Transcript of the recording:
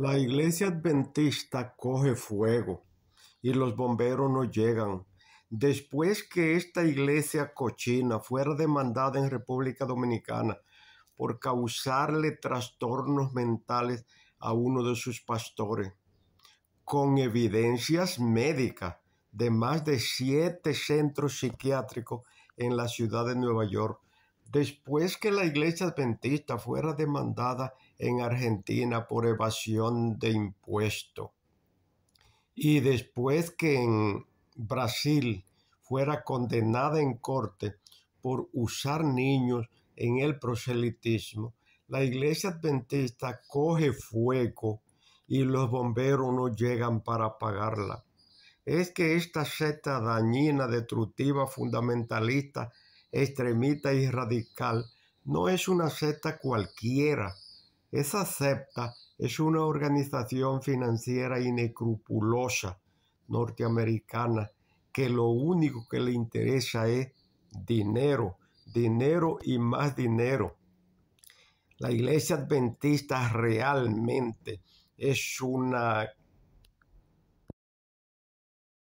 La iglesia adventista coge fuego y los bomberos no llegan. Después que esta iglesia cochina fuera demandada en República Dominicana por causarle trastornos mentales a uno de sus pastores, con evidencias médicas de más de siete centros psiquiátricos en la ciudad de Nueva York, Después que la iglesia adventista fuera demandada en Argentina por evasión de impuesto y después que en Brasil fuera condenada en corte por usar niños en el proselitismo, la iglesia adventista coge fuego y los bomberos no llegan para apagarla. Es que esta secta dañina, destructiva, fundamentalista, extremista y radical no es una secta cualquiera. Esa secta es una organización financiera inescrupulosa norteamericana que lo único que le interesa es dinero, dinero y más dinero. La iglesia adventista realmente es una